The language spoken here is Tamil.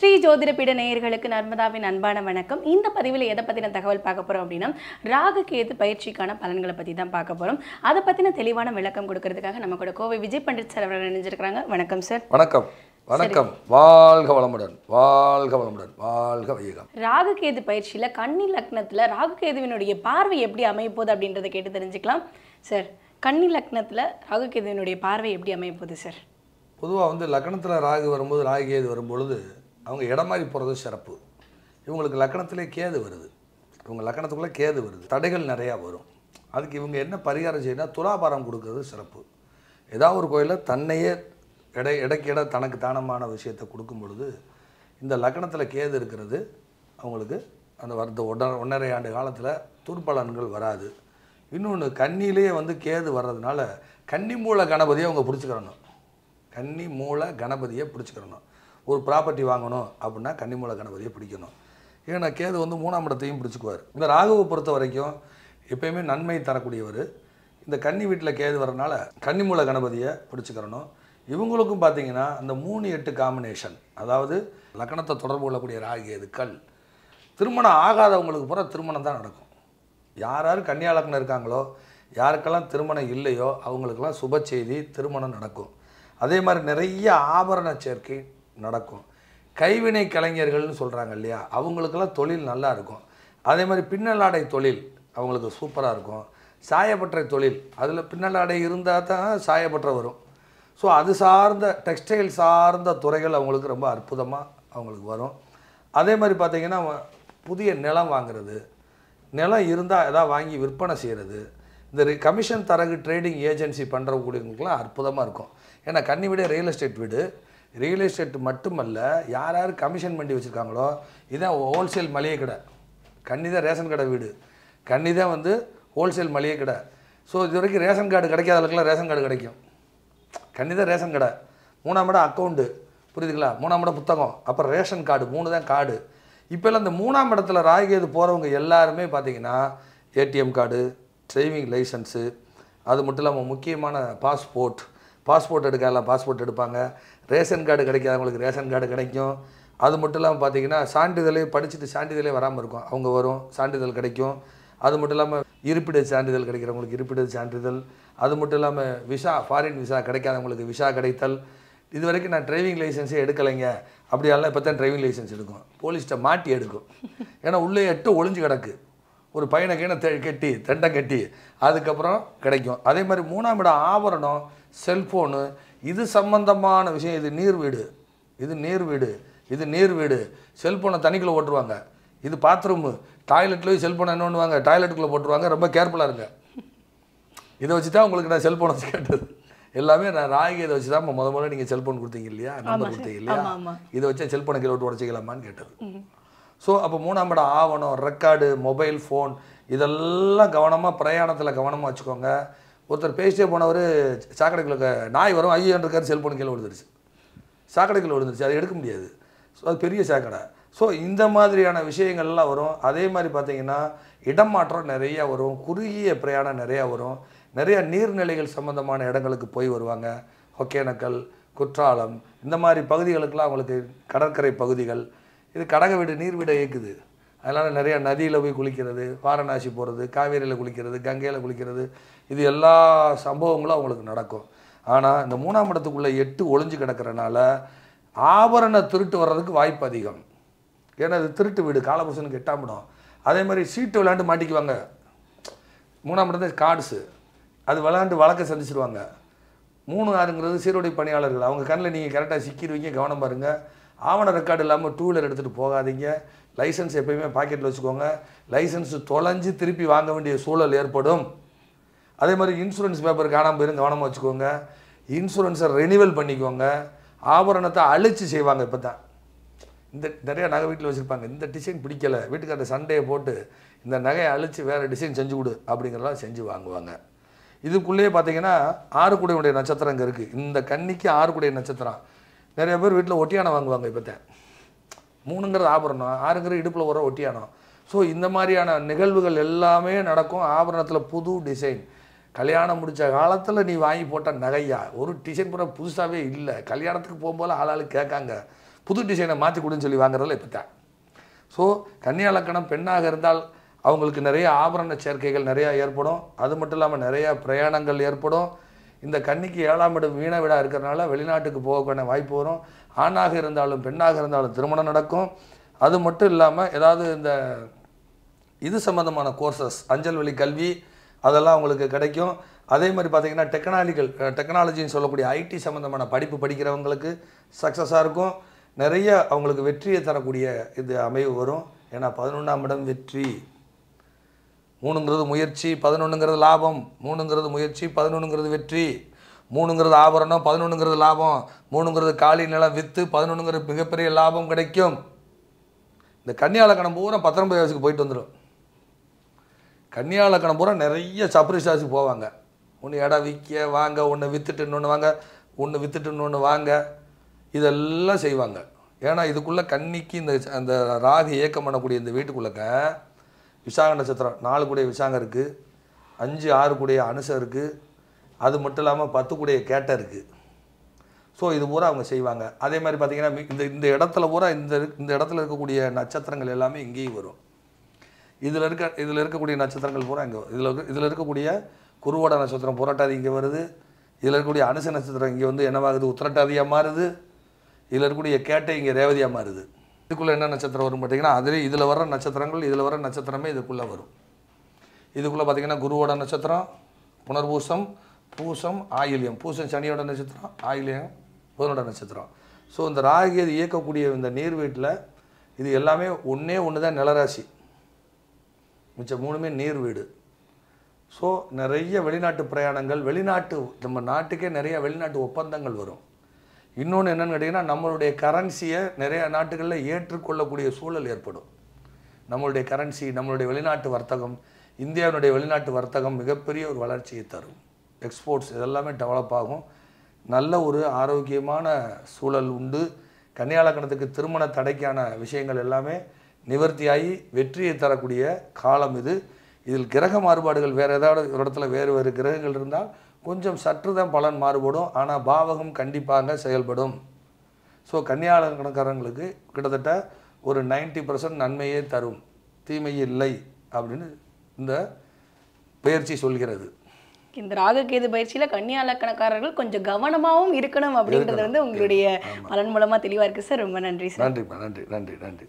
ஸ்ரீ ஜோதிடப்பீட நேயர்களுக்கு நர்மதாவின் அன்பான வணக்கம் இந்த பதிவில் எதை பற்றின தகவல் பார்க்க போகிறோம் அப்படின்னா ராகு கேது பயிற்சிக்கான பலன்களை பற்றி தான் பார்க்க போகிறோம் அதை பற்றின தெளிவான விளக்கம் கொடுக்கறதுக்காக நம்ம கூட கோவை விஜய் பண்டிட் சார் அவர்கள் நினைஞ்சிருக்கிறாங்க வணக்கம் சார் வணக்கம் வணக்கம் வாழ்க வளமுடன் வாழ்க வளமுடன் வாழ்க வையகம் ராகு கேது பயிற்சியில் கன்னி லக்னத்தில் ராகு கேதுவினுடைய பார்வை எப்படி அமையப்போகுது அப்படின்றத கேட்டு தெரிஞ்சுக்கலாம் சார் கன்னி லக்னத்தில் ராகு கேதுவினுடைய பார்வை எப்படி அமையப்போகுது சார் பொதுவாக வந்து லக்னத்தில் ராகு வரும்போது ராகு கேது வரும்பொழுது அவங்க இடம் போகிறது சிறப்பு இவங்களுக்கு லக்கணத்திலே கேது வருது இவங்க லக்கணத்துக்குள்ளே கேது வருது தடைகள் நிறையா வரும் அதுக்கு இவங்க என்ன பரிகாரம் செய்யணும் துலாபாரம் கொடுக்கறது சிறப்பு ஏதாவது ஒரு கோயிலில் தன்னையே இடை இடைக்கிட தனக்கு தானமான விஷயத்தை கொடுக்கும் பொழுது இந்த லக்கணத்தில் கேது இருக்கிறது அவங்களுக்கு அந்த வருத்த ஒட ஒன்றரை ஆண்டு காலத்தில் துர்பலன்கள் வராது இன்னொன்று கண்ணிலேயே வந்து கேது வர்றதுனால கன்னி மூல கணபதியை அவங்க பிடிச்சிக்கிறணும் கன்னி மூல கணபதியை பிடிச்சிக்கிறணும் ஒரு ப்ராப்பர்ட்டி வாங்கணும் அப்படின்னா கன்னிமூல கணபதியை பிடிக்கணும் ஏன்னா கேது வந்து மூணாம் இடத்தையும் பிடிச்சிக்குவார் இந்த ராகுவை பொறுத்த வரைக்கும் எப்பயுமே நன்மை தரக்கூடியவர் இந்த கன்னி வீட்டில் கேது வரனால கன்னிமூல கணபதியை பிடிச்சிக்கிறணும் இவங்களுக்கும் பார்த்தீங்கன்னா அந்த மூணு எட்டு காம்பினேஷன் அதாவது லக்கணத்தை தொடர்பு கொள்ளக்கூடிய ராகு கேது கல் திருமணம் ஆகாதவங்களுக்கு பூரா திருமணம் தான் நடக்கும் யார் யார் கன்னியாலக்கணம் இருக்காங்களோ யாருக்கெல்லாம் திருமணம் இல்லையோ அவங்களுக்கெல்லாம் சுப செய்தி திருமணம் நடக்கும் அதே மாதிரி நிறைய ஆபரண சேர்க்கை நடக்கும் கைவினை கலைஞர்கள்னு சொல்கிறாங்க இல்லையா அவங்களுக்கெல்லாம் தொழில் நல்லா இருக்கும் அதே மாதிரி பின்னலாடை தொழில் அவங்களுக்கு சூப்பராக இருக்கும் சாயப்பற்ற தொழில் அதில் பின்னலாடை இருந்தால் தான் சாயப்பற்ற வரும் ஸோ அது சார்ந்த டெக்ஸ்டைல் சார்ந்த துறைகள் அவங்களுக்கு ரொம்ப அற்புதமாக அவங்களுக்கு வரும் அதே மாதிரி பார்த்திங்கன்னா புதிய நிலம் வாங்கிறது நிலம் இருந்தால் எதாவது வாங்கி விற்பனை செய்கிறது இந்த கமிஷன் தரகு ட்ரேடிங் ஏஜென்சி பண்ணுறவங்களுக்குலாம் அற்புதமாக இருக்கும் ஏன்னா கண்ணி விட ரியல் எஸ்டேட் வீடு ரியல் எஸ்டேட் மட்டுமல்ல யார் யார் கமிஷன் பண்ணி வச்சுருக்காங்களோ இதான் ஹோல்சேல் மளிகை கடை கண்ணி தான் ரேஷன் கடை வீடு கண்ணி தான் வந்து ஹோல்சேல் மளிகை கடை ஸோ இது வரைக்கும் ரேஷன் கார்டு கிடைக்காத அளவுக்குலாம் ரேஷன் கார்டு கிடைக்கும் கண்ணி தான் ரேஷன் கடை மூணாம் இடம் அக்கௌண்ட்டு புரியுதுங்களா மூணாம் இடம் புத்தகம் அப்புறம் ரேஷன் கார்டு மூணு தான் கார்டு இப்போல்லாம் இந்த மூணாம் இடத்துல ராகேது போகிறவங்க எல்லாருமே பார்த்திங்கன்னா ஏடிஎம் கார்டு டிரைவிங் லைசன்ஸு அது மட்டும் இல்லாமல் முக்கியமான பாஸ்போர்ட் பாஸ்போர்ட் எடுக்கலாம் பாஸ்போர்ட் எடுப்பாங்க ரேஷன் கார்டு கிடைக்காதவங்களுக்கு ரேஷன் கார்டு கிடைக்கும் அது மட்டும் இல்லாமல் பார்த்தீங்கன்னா சான்றிதழே படிச்சுட்டு சான்றிதழே வராமல் இருக்கும் அவங்க வரும் சான்றிதழ் கிடைக்கும் அது மட்டும் இல்லாமல் இருப்பிட சான்றிதழ் கிடைக்கிறவங்களுக்கு இருப்பிட சான்றிதழ் அது மட்டும் இல்லாமல் விசா ஃபாரின் விசா கிடைக்காதவங்களுக்கு விசா கிடைத்தல் இது வரைக்கும் நான் டிரைவிங் லைசன்ஸே எடுக்கலைங்க அப்படியெல்லாம் இப்போ தான் டிரைவிங் லைசன்ஸ் எடுக்கும் போலீஸ்கிட்ட மாட்டி எடுக்கும் ஏன்னா உள்ளே எட்டு ஒளிஞ்சு கிடக்கு ஒரு பையனை கீழே கட்டி தண்டை கட்டி அதுக்கப்புறம் கிடைக்கும் அதே மாதிரி மூணாம் இடம் ஆபரணம் செல்ஃபோனு இது சம்பந்தமான விஷயம் இது நீர் வீடு இது நீர் வீடு இது நீர் வீடு செல்ஃபோனை தண்ணிக்குள்ளே ஓட்டுருவாங்க இது பாத்ரூமு டாய்லெட்டில் போய் செல்ஃபோனை என்ன பண்ணுவாங்க டாய்லெட்டுக்குள்ளே போட்டுருவாங்க ரொம்ப கேர்ஃபுல்லாக இருங்க இதை வச்சு தான் உங்களுக்கு நான் செல்ஃபோனை கேட்டது எல்லாமே நான் ராகி இதை வச்சு தான் முத முதல்ல நீங்கள் செல்ஃபோன் கொடுத்தீங்க இல்லையா நம்பர் கொடுத்தீங்க இல்லையா இதை வச்சு செல்ஃபோனை கிலோ விட்டு உடச்சிக்கலாமான்னு கேட்டது ஸோ அப்போ மூணாம் இடம் ஆவணம் ரெக்கார்டு மொபைல் ஃபோன் இதெல்லாம் கவனமாக பிரயாணத்தில் கவனமாக வச்சுக்கோங்க ஒருத்தர் பேசிட்டே போனவர் சாக்கடைக்குள்ள நாய் வரும் ஐயான்றிருக்காரு செல்ஃபோன் கீழே விழுந்துருச்சு சாக்கடைக்குள்ளே விழுந்துருச்சு அதை எடுக்க முடியாது ஸோ அது பெரிய சாக்கடை ஸோ இந்த மாதிரியான விஷயங்கள்லாம் வரும் அதே மாதிரி பார்த்திங்கன்னா இடமாற்றம் நிறையா வரும் குறுகிய பிரயாணம் நிறையா வரும் நிறையா நீர்நிலைகள் சம்மந்தமான இடங்களுக்கு போய் வருவாங்க ஒகேனக்கல் குற்றாலம் இந்த மாதிரி பகுதிகளுக்கெல்லாம் அவங்களுக்கு கடற்கரை பகுதிகள் இது கடக வீடு நீர் வீடை இயக்குது அதனால் நிறையா நதியில் போய் குளிக்கிறது வாரணாசி போகிறது காவேரியில் குளிக்கிறது கங்கையில் குளிக்கிறது இது எல்லா சம்பவங்களும் அவங்களுக்கு நடக்கும் ஆனால் இந்த மூணாம் இடத்துக்குள்ளே எட்டு ஒளிஞ்சு கிடக்கிறனால ஆபரண திருட்டு வர்றதுக்கு வாய்ப்பு அதிகம் ஏன்னா இது திருட்டு வீடு காலபுருஷனுக்கு எட்டாம் இடம் அதே மாதிரி சீட்டு விளையாண்டு மாட்டிக்குவாங்க மூணாம் இடம் தான் கார்ட்ஸு அது விளையாண்டு வழக்க சந்திச்சிருவாங்க மூணு ஆறுங்கிறது சீருடை பணியாளர்கள் அவங்க கண்ணில் நீங்கள் கரெக்டாக சிக்கிடுவீங்க கவனம் பாருங்கள் ஆவண ரெக்கார்டு இல்லாமல் டூ வீலர் எடுத்துகிட்டு போகாதீங்க லைசன்ஸ் எப்பயுமே பாக்கெட்டில் வச்சுக்கோங்க லைசன்ஸ் தொலைஞ்சு திருப்பி வாங்க வேண்டிய சூழல் ஏற்படும் அதே மாதிரி இன்சூரன்ஸ் பேப்பர் காணாமல் போயிருந்து கவனமாக வச்சுக்கோங்க இன்சூரன்ஸை ரெனிவல் பண்ணிக்கோங்க ஆபரணத்தை அழிச்சு செய்வாங்க இப்போ தான் இந்த நிறையா நகை வீட்டில் வச்சுருப்பாங்க இந்த டிசைன் பிடிக்கலை வீட்டுக்கார சண்டையை போட்டு இந்த நகையை அழித்து வேறு டிசைன் செஞ்சு கொடு அப்படிங்கிறலாம் செஞ்சு வாங்குவாங்க இதுக்குள்ளேயே பார்த்தீங்கன்னா ஆறுக்குடையுடைய நட்சத்திரம் இங்கே இருக்குது இந்த கன்னிக்கு ஆறுக்குடைய நட்சத்திரம் நிறைய பேர் வீட்டில் ஒட்டியானம் வாங்குவாங்க இப்போத்தேன் மூணுங்கிறது ஆபரணம் ஆறுங்கிற இடுப்பில் உர ஒட்டியானம் ஸோ இந்த மாதிரியான நிகழ்வுகள் எல்லாமே நடக்கும் ஆபரணத்தில் புது டிசைன் கல்யாணம் முடித்த காலத்தில் நீ வாங்கி போட்ட நகையா ஒரு டிசைன் கூட புதுசாகவே இல்லை கல்யாணத்துக்கு போகும்போது ஆளாளு கேட்காங்க புது டிசைனை மாற்றி கொடுன்னு சொல்லி வாங்குறதில்ல இப்போத்தான் ஸோ கன்னியாலக்கணம் பெண்ணாக இருந்தால் அவங்களுக்கு நிறைய ஆபரண சேர்க்கைகள் நிறையா ஏற்படும் அது மட்டும் இல்லாமல் நிறையா பிரயாணங்கள் ஏற்படும் இந்த கன்னிக்கு ஏழாம் இடம் வீண விடா இருக்கிறனால வெளிநாட்டுக்கு போகக்கூடிய வாய்ப்பு வரும் ஆணாக இருந்தாலும் பெண்ணாக இருந்தாலும் திருமணம் நடக்கும் அது மட்டும் இல்லாமல் ஏதாவது இந்த இது சம்மந்தமான கோர்சஸ் அஞ்சல் வழி கல்வி அதெல்லாம் உங்களுக்கு கிடைக்கும் அதே மாதிரி பார்த்தீங்கன்னா டெக்னாலிக்கல் டெக்னாலஜின்னு சொல்லக்கூடிய ஐடி சம்மந்தமான படிப்பு படிக்கிறவங்களுக்கு சக்ஸஸாக இருக்கும் நிறைய அவங்களுக்கு வெற்றியை தரக்கூடிய இது அமைவு வரும் ஏன்னா பதினொன்றாம் இடம் வெற்றி மூணுங்கிறது முயற்சி பதினொன்றுங்கிறது லாபம் மூணுங்கிறது முயற்சி பதினொன்றுங்கிறது வெற்றி மூணுங்கிறது ஆபரணம் பதினொன்றுங்கிறது லாபம் மூணுங்கிறது காலி நிலம் விற்று பதினொன்றுங்கிறது மிகப்பெரிய லாபம் கிடைக்கும் இந்த கன்னியாலக்கணம் பூரா பத்தொன்பது வயசுக்கு போயிட்டு வந்துடும் கன்னியா லக்கணம் பூரா நிறைய சப்ரி போவாங்க ஒன்று இடம் விற்க வாங்க ஒன்று விற்றுட்டு இன்னொன்று வாங்க ஒன்று விற்றுட்டு இன்னொன்று வாங்க இதெல்லாம் செய்வாங்க ஏன்னா இதுக்குள்ளே கன்னிக்கு இந்த அந்த ராகு ஏக்கம் பண்ணக்கூடிய இந்த வீட்டுக்குள்ளக்க விசாக நட்சத்திரம் நாலு கூடிய விசாகம் இருக்குது அஞ்சு ஆறு கூடிய அனுசம் இருக்குது அது மட்டும் இல்லாமல் பத்து கூடிய கேட்டை இருக்குது ஸோ இது பூரா அவங்க செய்வாங்க அதே மாதிரி பார்த்திங்கன்னா இந்த இந்த இடத்துல பூரா இந்த இந்த இடத்துல இருக்கக்கூடிய நட்சத்திரங்கள் எல்லாமே இங்கேயும் வரும் இதில் இருக்க இதில் இருக்கக்கூடிய நட்சத்திரங்கள் பூரா இங்கே இதில் இதில் இருக்கக்கூடிய குருவோட நட்சத்திரம் புரட்டாதி இங்கே வருது இதில் இருக்கக்கூடிய அனுச நட்சத்திரம் இங்கே வந்து என்னவாகுது உத்திரட்டாதியாக மாறுது இதில் இருக்கக்கூடிய கேட்டை இங்கே ரேவதியாக மாறுது இதுக்குள்ளே என்ன நட்சத்திரம் வரும் பார்த்தீங்கன்னா அதில் இதில் வர நட்சத்திரங்கள் இதில் வர நட்சத்திரமே இதுக்குள்ளே வரும் இதுக்குள்ளே பார்த்திங்கன்னா குருவோட நட்சத்திரம் புனர்பூசம் பூசம் ஆயில்யம் பூசம் சனியோட நட்சத்திரம் ஆயில்யம் புதனோட நட்சத்திரம் ஸோ இந்த ராகி அது இயக்கக்கூடிய இந்த நீர் வீட்டில் இது எல்லாமே ஒன்றே ஒன்று தான் நிலராசி மிச்சம் மூணுமே நீர் வீடு ஸோ நிறைய வெளிநாட்டு பிரயாணங்கள் வெளிநாட்டு நம்ம நாட்டுக்கே நிறைய வெளிநாட்டு ஒப்பந்தங்கள் வரும் இன்னொன்று என்னென்னு கேட்டிங்கன்னா நம்மளுடைய கரன்சியை நிறைய நாட்டுகளில் ஏற்றுக்கொள்ளக்கூடிய சூழல் ஏற்படும் நம்மளுடைய கரன்சி நம்மளுடைய வெளிநாட்டு வர்த்தகம் இந்தியாவினுடைய வெளிநாட்டு வர்த்தகம் மிகப்பெரிய ஒரு வளர்ச்சியை தரும் எக்ஸ்போர்ட்ஸ் இதெல்லாமே டெவலப் ஆகும் நல்ல ஒரு ஆரோக்கியமான சூழல் உண்டு கன்னியாலக்கணத்துக்கு திருமண தடைக்கான விஷயங்கள் எல்லாமே நிவர்த்தியாகி வெற்றியை தரக்கூடிய காலம் இது இதில் கிரக மாறுபாடுகள் வேறு ஏதாவது ஒரு இடத்துல வேறு வேறு கிரகங்கள் இருந்தால் கொஞ்சம் சற்று தான் பலன் மாறுபடும் ஆனால் பாவகம் கண்டிப்பாக செயல்படும் ஸோ கன்னியாளக்கணக்காரங்களுக்கு கிட்டத்தட்ட ஒரு நைன்டி பர்சன்ட் நன்மையே தரும் தீமை இல்லை அப்படின்னு இந்த பயிற்சி சொல்கிறது இந்த ராகுகேது பயிற்சியில் கன்னியா லக்கணக்காரர்கள் கொஞ்சம் கவனமாகவும் இருக்கணும் அப்படின்றது வந்து உங்களுடைய பலன் மூலமாக தெளிவாக இருக்குது சார் ரொம்ப நன்றி சார் நன்றி நன்றி நன்றி நன்றி